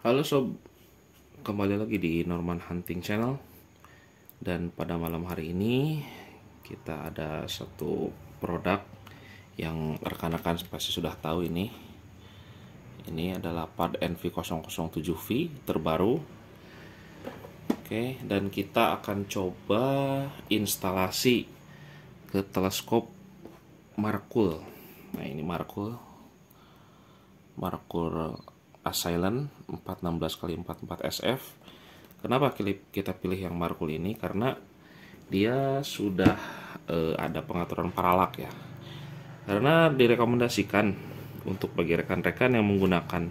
Halo sob, kembali lagi di Norman Hunting Channel dan pada malam hari ini kita ada satu produk yang rekan-rekan pasti sudah tahu ini. Ini adalah pad NV007V terbaru. Oke, dan kita akan coba instalasi ke teleskop Markul. Nah, ini Markul. Markul Asylum 416 kali 44 SF. Kenapa kita pilih yang Markul ini? Karena dia sudah uh, ada pengaturan paralak ya. Karena direkomendasikan untuk bagi rekan-rekan yang menggunakan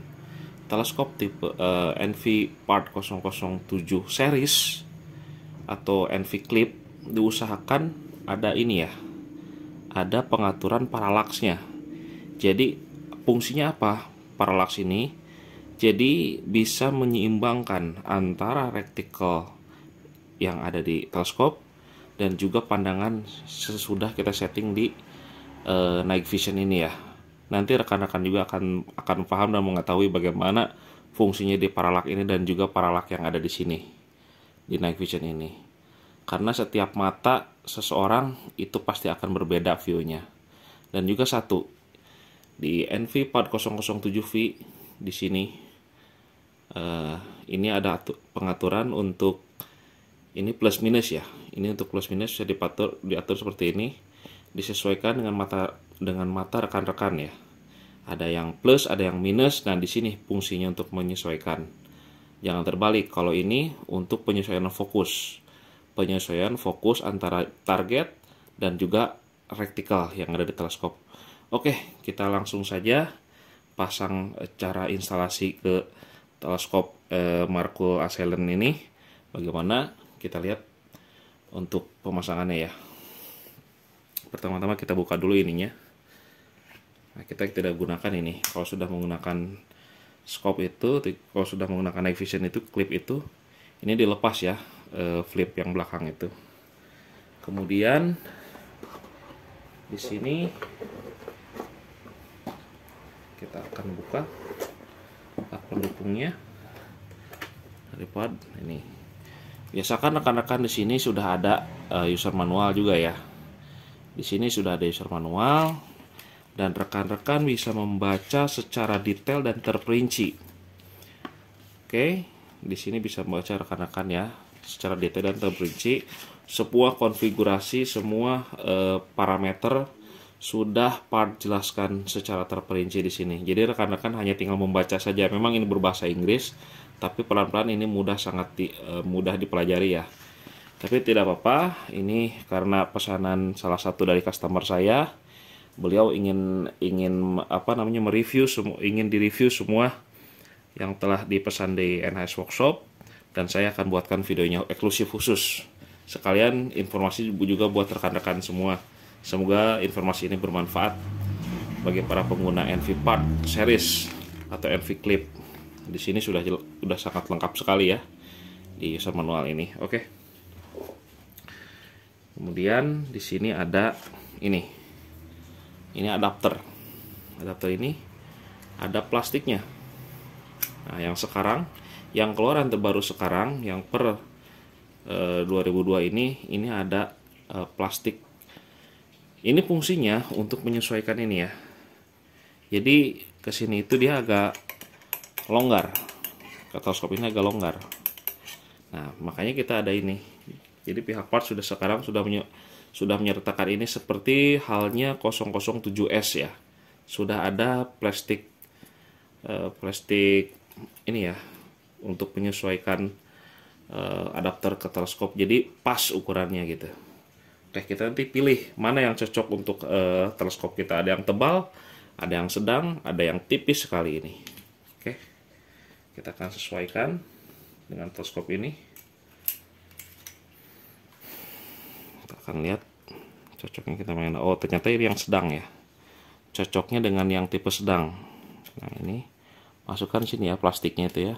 teleskop tipe uh, eh, NV Part 007 series atau NV Clip diusahakan ada ini ya. Ada pengaturan paralaksnya. Jadi fungsinya apa? Paralaks ini jadi bisa menyeimbangkan antara reticle yang ada di teleskop dan juga pandangan sesudah kita setting di uh, night vision ini ya. Nanti rekan-rekan juga akan akan paham dan mengetahui bagaimana fungsinya di paralak ini dan juga paralak yang ada di sini di night vision ini. Karena setiap mata seseorang itu pasti akan berbeda view-nya. Dan juga satu di nv 407 v di sini uh, ini ada pengaturan untuk ini plus minus ya ini untuk plus minus bisa diatur diatur seperti ini disesuaikan dengan mata dengan mata rekan-rekan ya ada yang plus ada yang minus nah di sini fungsinya untuk menyesuaikan jangan terbalik kalau ini untuk penyesuaian fokus penyesuaian fokus antara target dan juga reticle yang ada di teleskop oke kita langsung saja pasang cara instalasi ke teleskop eh, Marco Aselen ini bagaimana kita lihat untuk pemasangannya ya pertama-tama kita buka dulu ininya nah, kita tidak gunakan ini kalau sudah menggunakan scope itu kalau sudah menggunakan night vision itu clip itu ini dilepas ya eh, flip yang belakang itu kemudian di sini kita akan buka langkah pendukungnya tripod ini biasakan rekan-rekan di sini sudah ada eh, user manual juga ya di sini sudah ada user manual dan rekan-rekan bisa membaca secara detail dan terperinci oke di sini bisa membaca rekan-rekan ya secara detail dan terperinci sebuah konfigurasi semua eh, parameter sudah Part jelaskan secara terperinci di sini. Jadi rekan-rekan hanya tinggal membaca saja. Memang ini berbahasa Inggris, tapi pelan-pelan ini mudah sangat di, e, mudah dipelajari ya. Tapi tidak apa-apa, ini karena pesanan salah satu dari customer saya, beliau ingin ingin apa namanya mereview semua ingin direview semua yang telah dipesan di NHS Workshop dan saya akan buatkan videonya eksklusif khusus. Sekalian informasi juga buat rekan-rekan semua. Semoga informasi ini bermanfaat bagi para pengguna NV Part Series atau NV Clip. Di sini sudah sudah sangat lengkap sekali ya di user manual ini. Oke. Kemudian di sini ada ini. Ini adapter. Adapter ini ada plastiknya. Nah, yang sekarang yang keluaran terbaru sekarang yang per eh, 2002 ini ini ada eh, plastik ini fungsinya untuk menyesuaikan ini ya. Jadi ke sini itu dia agak longgar. Katoskop ini agak longgar. Nah, makanya kita ada ini. Jadi pihak part sudah sekarang sudah menye sudah menyertakan ini seperti halnya 007S ya. Sudah ada plastik eh, plastik ini ya untuk menyesuaikan eh, adapter ke teleskop. Jadi pas ukurannya gitu. Oke, kita nanti pilih mana yang cocok untuk uh, teleskop kita ada yang tebal ada yang sedang ada yang tipis sekali ini oke kita akan sesuaikan dengan teleskop ini kita akan lihat cocoknya kita main oh ternyata ini yang sedang ya cocoknya dengan yang tipe sedang nah ini masukkan sini ya plastiknya itu ya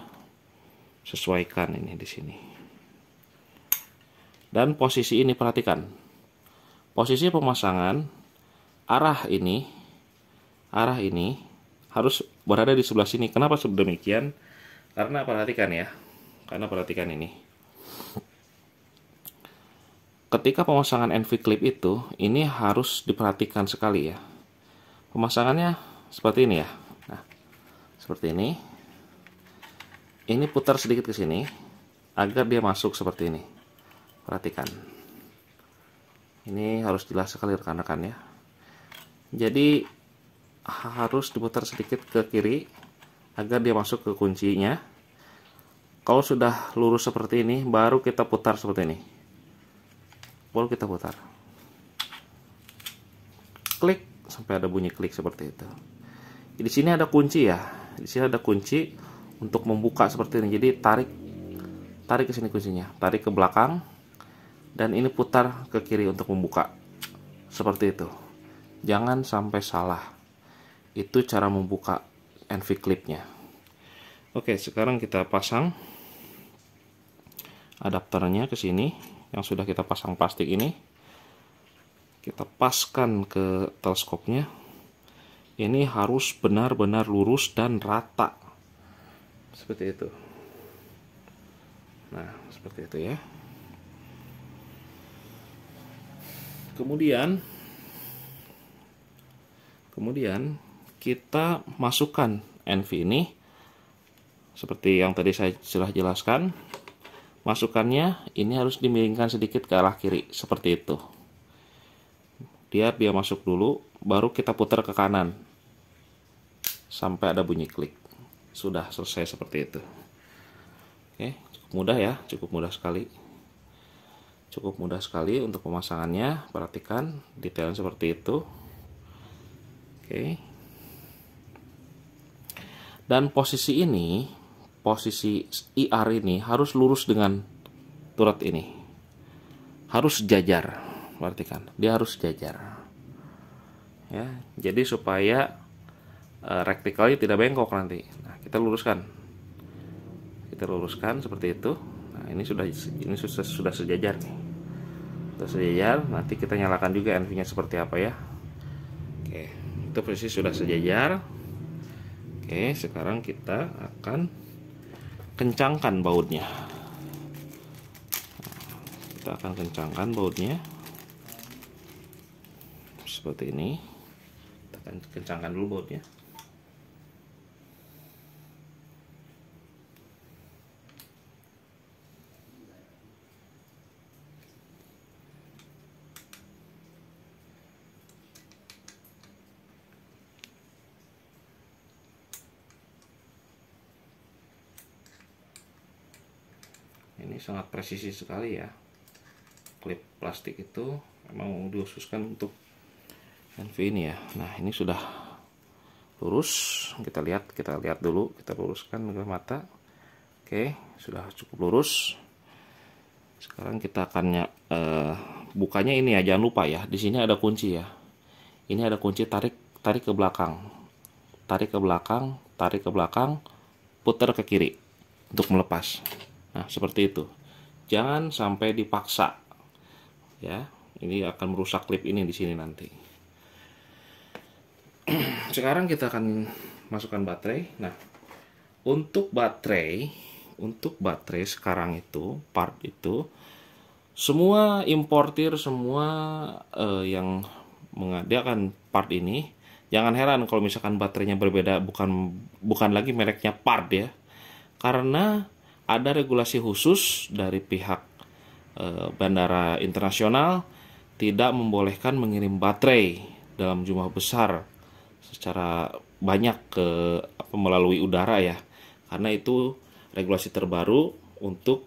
sesuaikan ini di sini dan posisi ini perhatikan posisi pemasangan arah ini arah ini harus berada di sebelah sini. Kenapa demikian? Karena perhatikan ya. Karena perhatikan ini. Ketika pemasangan NV clip itu, ini harus diperhatikan sekali ya. Pemasangannya seperti ini ya. Nah, seperti ini. Ini putar sedikit ke sini agar dia masuk seperti ini. Perhatikan ini harus jelas sekali rekan-rekan ya jadi harus diputar sedikit ke kiri agar dia masuk ke kuncinya kalau sudah lurus seperti ini baru kita putar seperti ini baru kita putar klik sampai ada bunyi klik seperti itu di sini ada kunci ya di sini ada kunci untuk membuka seperti ini jadi tarik tarik ke sini kuncinya tarik ke belakang dan ini putar ke kiri untuk membuka seperti itu jangan sampai salah itu cara membuka NV clipnya oke sekarang kita pasang adapternya ke sini yang sudah kita pasang plastik ini kita paskan ke teleskopnya ini harus benar-benar lurus dan rata seperti itu nah seperti itu ya kemudian kemudian kita masukkan NV ini seperti yang tadi saya sudah jelaskan masukannya ini harus dimiringkan sedikit ke arah kiri seperti itu dia biar masuk dulu baru kita putar ke kanan sampai ada bunyi klik sudah selesai seperti itu oke cukup mudah ya cukup mudah sekali cukup mudah sekali untuk pemasangannya perhatikan detail seperti itu oke dan posisi ini posisi IR ini harus lurus dengan turut ini harus jajar perhatikan dia harus jajar ya jadi supaya uh, eh, rektikalnya tidak bengkok nanti nah kita luruskan kita luruskan seperti itu nah ini sudah ini sudah sudah sejajar nih sudah sejajar nanti kita nyalakan juga NV nya seperti apa ya oke itu posisi sudah sejajar oke sekarang kita akan kencangkan bautnya kita akan kencangkan bautnya seperti ini kita akan kencangkan dulu bautnya sangat presisi sekali ya klip plastik itu memang dihususkan untuk NV ini ya nah ini sudah lurus kita lihat kita lihat dulu kita luruskan dengan mata oke sudah cukup lurus sekarang kita akan eh, bukanya ini ya jangan lupa ya di sini ada kunci ya ini ada kunci tarik tarik ke belakang tarik ke belakang tarik ke belakang putar ke kiri untuk melepas. Nah, seperti itu jangan sampai dipaksa ya ini akan merusak klip ini di sini nanti sekarang kita akan masukkan baterai nah untuk baterai untuk baterai sekarang itu part itu semua importir semua uh, yang mengadakan part ini jangan heran kalau misalkan baterainya berbeda bukan bukan lagi mereknya part ya karena ada regulasi khusus dari pihak e, bandara internasional tidak membolehkan mengirim baterai dalam jumlah besar secara banyak ke apa, melalui udara ya karena itu regulasi terbaru untuk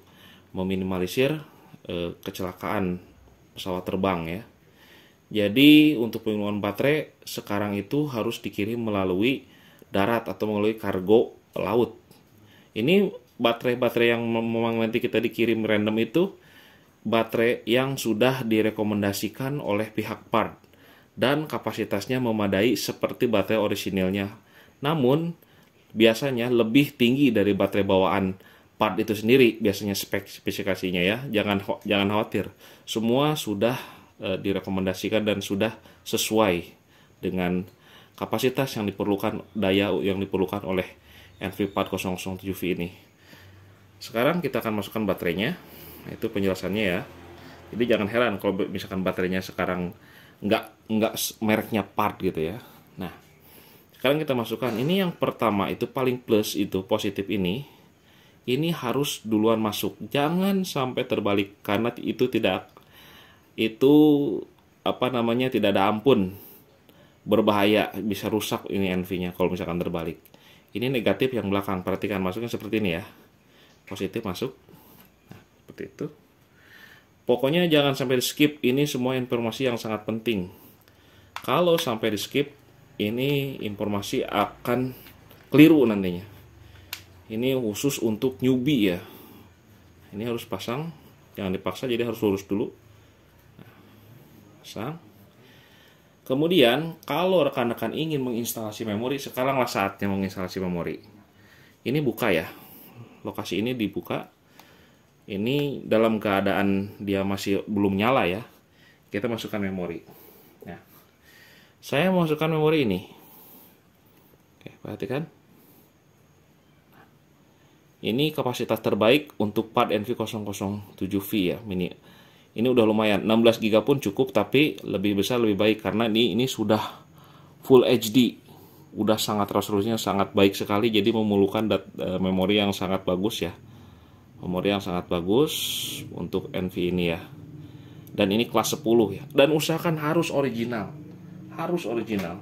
meminimalisir e, kecelakaan pesawat terbang ya. Jadi untuk pengiriman baterai sekarang itu harus dikirim melalui darat atau melalui kargo laut. Ini baterai-baterai yang memang nanti kita dikirim random itu baterai yang sudah direkomendasikan oleh pihak part dan kapasitasnya memadai seperti baterai orisinilnya. Namun biasanya lebih tinggi dari baterai bawaan part itu sendiri biasanya spek spesifikasinya ya. Jangan jangan khawatir. Semua sudah e, direkomendasikan dan sudah sesuai dengan kapasitas yang diperlukan daya yang diperlukan oleh NV4007V ini. Sekarang kita akan masukkan baterainya. Itu penjelasannya ya. Jadi jangan heran kalau misalkan baterainya sekarang nggak nggak mereknya part gitu ya. Nah, sekarang kita masukkan ini yang pertama itu paling plus itu positif ini. Ini harus duluan masuk. Jangan sampai terbalik karena itu tidak itu apa namanya tidak ada ampun berbahaya bisa rusak ini NV-nya kalau misalkan terbalik. Ini negatif yang belakang, perhatikan masuknya seperti ini ya positif masuk nah, seperti itu pokoknya jangan sampai di skip ini semua informasi yang sangat penting kalau sampai di skip ini informasi akan keliru nantinya ini khusus untuk newbie ya ini harus pasang jangan dipaksa jadi harus lurus dulu nah, pasang kemudian kalau rekan-rekan ingin menginstalasi memori sekaranglah saatnya menginstalasi memori ini buka ya lokasi ini dibuka ini dalam keadaan dia masih belum nyala ya kita masukkan memori ya. saya masukkan memori ini oke perhatikan ini kapasitas terbaik untuk part NV007V ya mini ini udah lumayan 16 GB pun cukup tapi lebih besar lebih baik karena ini ini sudah full HD udah sangat resolusinya sangat baik sekali jadi memerlukan dat, e, memori yang sangat bagus ya memori yang sangat bagus untuk NV ini ya dan ini kelas 10 ya dan usahakan harus original harus original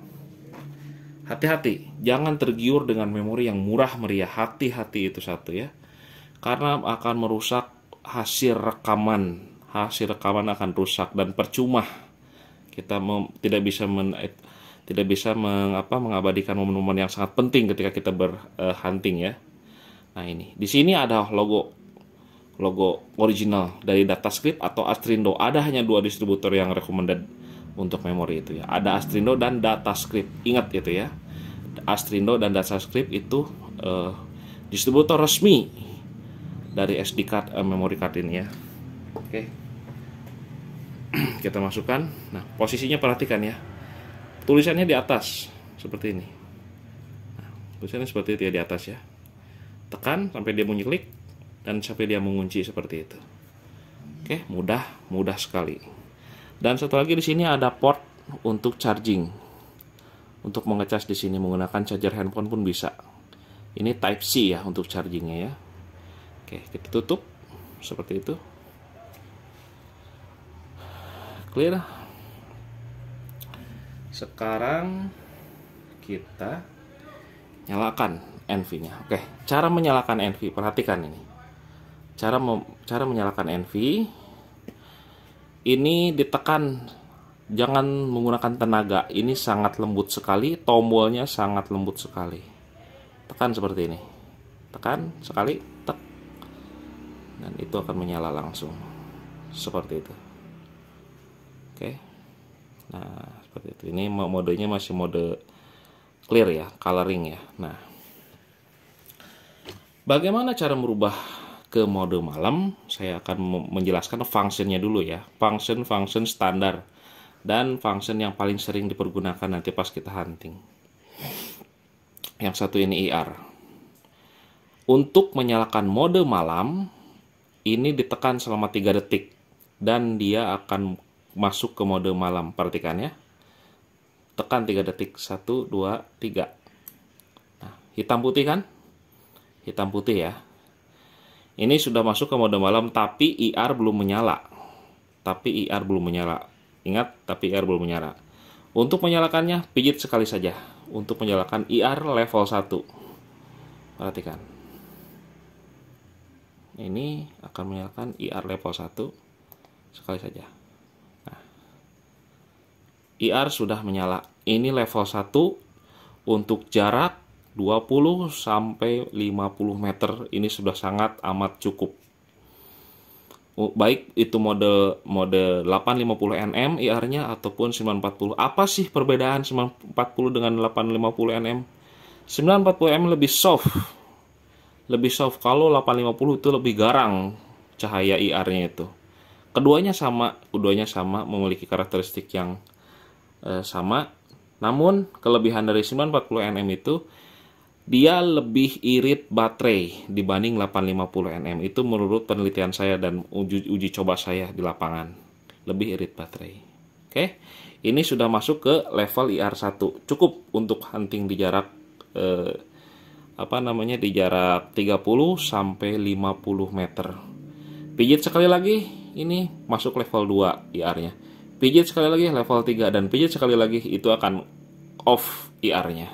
hati-hati jangan tergiur dengan memori yang murah meriah hati-hati itu satu ya karena akan merusak hasil rekaman hasil rekaman akan rusak dan percuma kita tidak bisa tidak bisa mengapa mengabadikan momen-momen yang sangat penting ketika kita berhunting uh, ya. Nah ini di sini ada logo logo original dari DataScript atau Astrindo. Ada hanya dua distributor yang recommended untuk memori itu ya. Ada Astrindo dan DataScript. Ingat itu ya. Astrindo dan DataScript itu uh, distributor resmi dari SD card uh, memory card ini ya. Oke. Okay. Kita masukkan. Nah, posisinya perhatikan ya tulisannya di atas seperti ini nah, tulisannya seperti itu ya di atas ya tekan sampai dia bunyi klik dan sampai dia mengunci seperti itu oke mudah mudah sekali dan satu lagi di sini ada port untuk charging untuk mengecas di sini menggunakan charger handphone pun bisa ini type C ya untuk chargingnya ya oke kita tutup seperti itu clear sekarang kita nyalakan NV-nya. Oke, cara menyalakan NV, perhatikan ini. Cara cara menyalakan NV ini ditekan jangan menggunakan tenaga. Ini sangat lembut sekali, tombolnya sangat lembut sekali. Tekan seperti ini. Tekan sekali, tek. Dan itu akan menyala langsung. Seperti itu. Oke. Nah, seperti itu ini modenya masih mode clear ya coloring ya nah bagaimana cara merubah ke mode malam saya akan menjelaskan fungsinya dulu ya function function standar dan function yang paling sering dipergunakan nanti pas kita hunting yang satu ini IR e untuk menyalakan mode malam ini ditekan selama 3 detik dan dia akan masuk ke mode malam perhatikan ya tekan 3 detik 1 2 3 nah hitam putih kan hitam putih ya ini sudah masuk ke mode malam tapi IR belum menyala tapi IR belum menyala ingat tapi IR belum menyala untuk menyalakannya pijit sekali saja untuk menyalakan IR level 1 perhatikan ini akan menyalakan IR level 1 sekali saja IR sudah menyala. Ini level 1 untuk jarak 20 sampai 50 meter ini sudah sangat amat cukup. Oh, baik itu mode mode 850 nm IR-nya ataupun 940. Apa sih perbedaan 940 dengan 850 nm? 940 nm lebih soft. Lebih soft kalau 850 itu lebih garang cahaya IR-nya itu. Keduanya sama, keduanya sama memiliki karakteristik yang e, sama. Namun kelebihan dari 940nm itu dia lebih irit baterai dibanding 850nm itu menurut penelitian saya dan uji, uji coba saya di lapangan lebih irit baterai oke okay? ini sudah masuk ke level IR1 cukup untuk hunting di jarak eh, apa namanya di jarak 30 sampai 50 meter pijit sekali lagi ini masuk level 2 IR nya pijit sekali lagi level 3 dan pijit sekali lagi itu akan off IR-nya.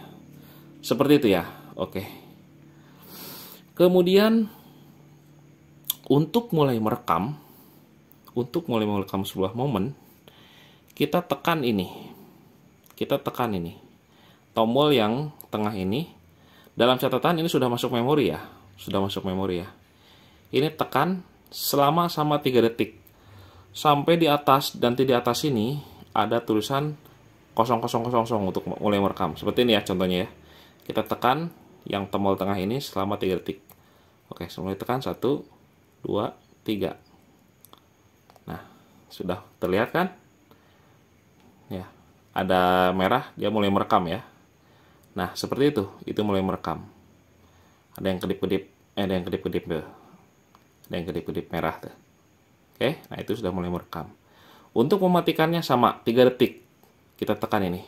Seperti itu ya. Oke. Kemudian untuk mulai merekam untuk mulai merekam sebuah momen kita tekan ini. Kita tekan ini. Tombol yang tengah ini dalam catatan ini sudah masuk memori ya. Sudah masuk memori ya. Ini tekan selama sama 3 detik sampai di atas dan di atas ini ada tulisan 0000 untuk mulai merekam seperti ini ya contohnya ya kita tekan yang tombol tengah ini selama 3 detik oke semuanya tekan 1 2 3 nah sudah terlihat kan ya ada merah dia mulai merekam ya nah seperti itu itu mulai merekam ada yang kedip-kedip eh, ada yang kedip-kedip ada yang kedip-kedip merah tuh Oke, nah itu sudah mulai merekam. Untuk mematikannya sama, 3 detik. Kita tekan ini.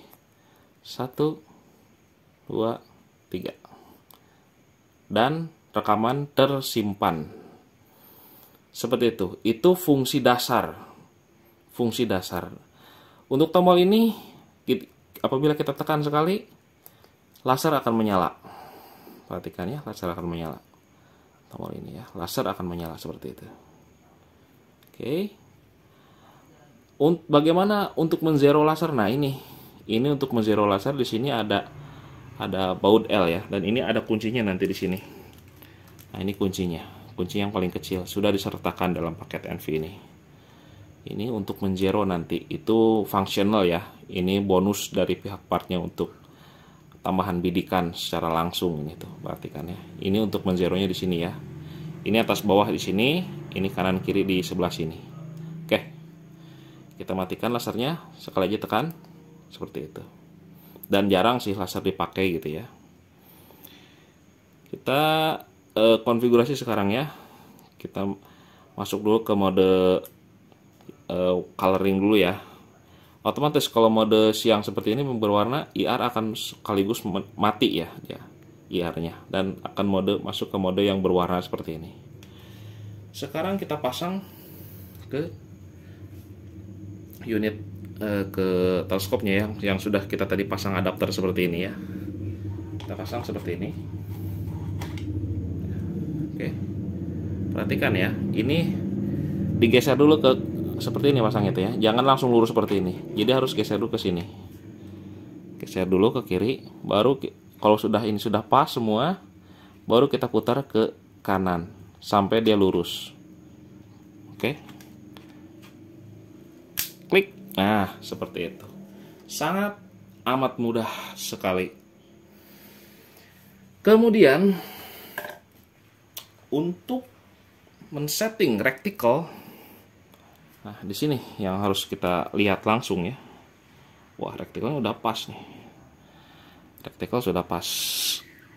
1, 2, 3. Dan rekaman tersimpan. Seperti itu. Itu fungsi dasar. Fungsi dasar. Untuk tombol ini, apabila kita tekan sekali, laser akan menyala. Perhatikan ya, laser akan menyala. Tombol ini ya, laser akan menyala seperti itu okay. bagaimana untuk menzero laser nah ini ini untuk menzero laser di sini ada ada baut L ya dan ini ada kuncinya nanti di sini nah ini kuncinya kunci yang paling kecil sudah disertakan dalam paket NV ini ini untuk menzero nanti itu fungsional ya ini bonus dari pihak partnya untuk tambahan bidikan secara langsung ini berarti kan ya ini untuk menzeronya di sini ya ini atas bawah di sini ini kanan kiri di sebelah sini oke kita matikan lasernya sekali aja tekan seperti itu dan jarang sih laser dipakai gitu ya kita e, konfigurasi sekarang ya kita masuk dulu ke mode e, coloring dulu ya otomatis kalau mode siang seperti ini berwarna IR akan sekaligus mati ya, ya IR-nya dan akan mode masuk ke mode yang berwarna seperti ini. Sekarang kita pasang ke unit eh, ke teleskopnya yang yang sudah kita tadi pasang adapter seperti ini ya. Kita pasang seperti ini. Oke. Perhatikan ya, ini digeser dulu ke seperti ini pasang itu ya. Jangan langsung lurus seperti ini. Jadi harus geser dulu ke sini. Geser dulu ke kiri, baru kalau sudah ini sudah pas semua, baru kita putar ke kanan sampai dia lurus. Oke. Klik. Nah, seperti itu. Sangat amat mudah sekali. Kemudian untuk men-setting rectangle Nah, di sini yang harus kita lihat langsung ya. Wah, rektikulnya udah pas nih. Rectangle sudah pas.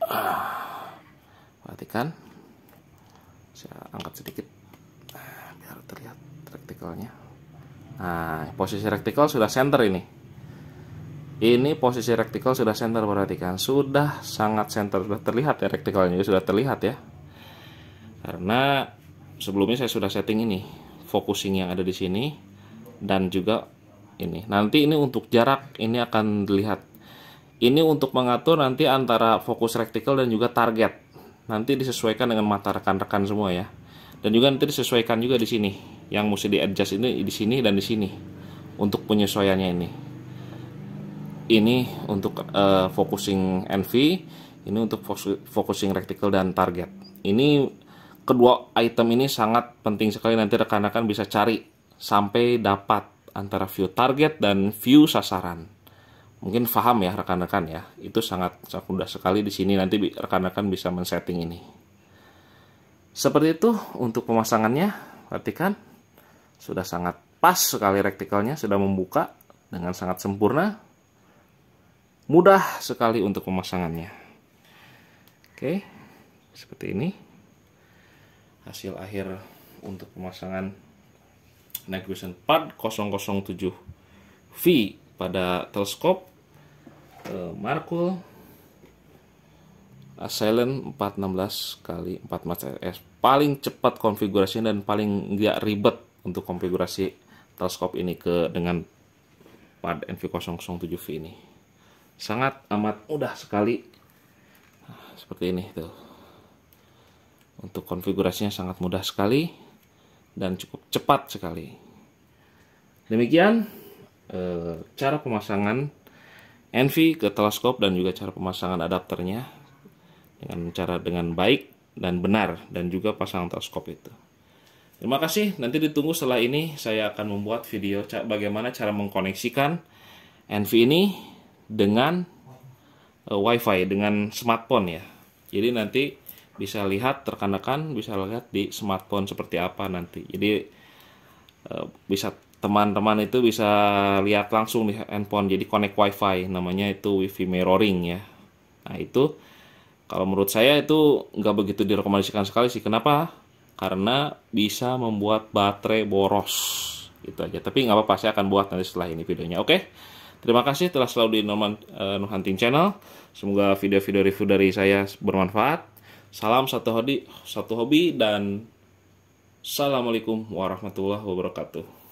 Ah. Perhatikan. Saya angkat sedikit ah, biar terlihat rectangle-nya. Nah, posisi rectangle sudah center ini. Ini posisi rectangle sudah center perhatikan. Sudah sangat center, sudah terlihat ya rectangle-nya sudah terlihat ya. Karena sebelumnya saya sudah setting ini, focusing yang ada di sini dan juga ini. Nanti ini untuk jarak ini akan dilihat ini untuk mengatur nanti antara fokus rektikal dan juga target. Nanti disesuaikan dengan mata rekan-rekan semua ya. Dan juga nanti disesuaikan juga di sini. Yang mesti di adjust ini di sini dan di sini untuk penyesuaiannya ini. Ini untuk uh, focusing NV, ini untuk focusing rectangle dan target. Ini kedua item ini sangat penting sekali nanti rekan-rekan bisa cari sampai dapat antara view target dan view sasaran mungkin paham ya rekan-rekan ya itu sangat sangat mudah sekali di sini nanti rekan-rekan bisa men-setting ini seperti itu untuk pemasangannya perhatikan sudah sangat pas sekali rektikalnya sudah membuka dengan sangat sempurna mudah sekali untuk pemasangannya oke seperti ini hasil akhir untuk pemasangan Navigation Pad 007V pada teleskop Eh, Markul Silent 416 kali 4 RS eh, paling cepat konfigurasinya dan paling nggak ribet untuk konfigurasi teleskop ini ke dengan pad NV007V ini sangat amat mudah sekali ah, seperti ini tuh untuk konfigurasinya sangat mudah sekali dan cukup cepat sekali demikian eh, cara pemasangan NV ke teleskop dan juga cara pemasangan adapternya dengan cara dengan baik dan benar dan juga pasang teleskop itu. Terima kasih, nanti ditunggu setelah ini saya akan membuat video bagaimana cara mengkoneksikan NV ini dengan eh, WiFi dengan smartphone ya. Jadi nanti bisa lihat rekan bisa lihat di smartphone seperti apa nanti. Jadi eh, bisa teman-teman itu bisa lihat langsung di handphone jadi connect wifi namanya itu wifi mirroring ya nah itu kalau menurut saya itu nggak begitu direkomendasikan sekali sih kenapa karena bisa membuat baterai boros gitu aja tapi nggak apa-apa saya akan buat nanti setelah ini videonya oke terima kasih telah selalu di Norman uh, eh, no Hunting channel semoga video-video review dari saya bermanfaat salam satu hobi satu hobi dan Assalamualaikum warahmatullahi wabarakatuh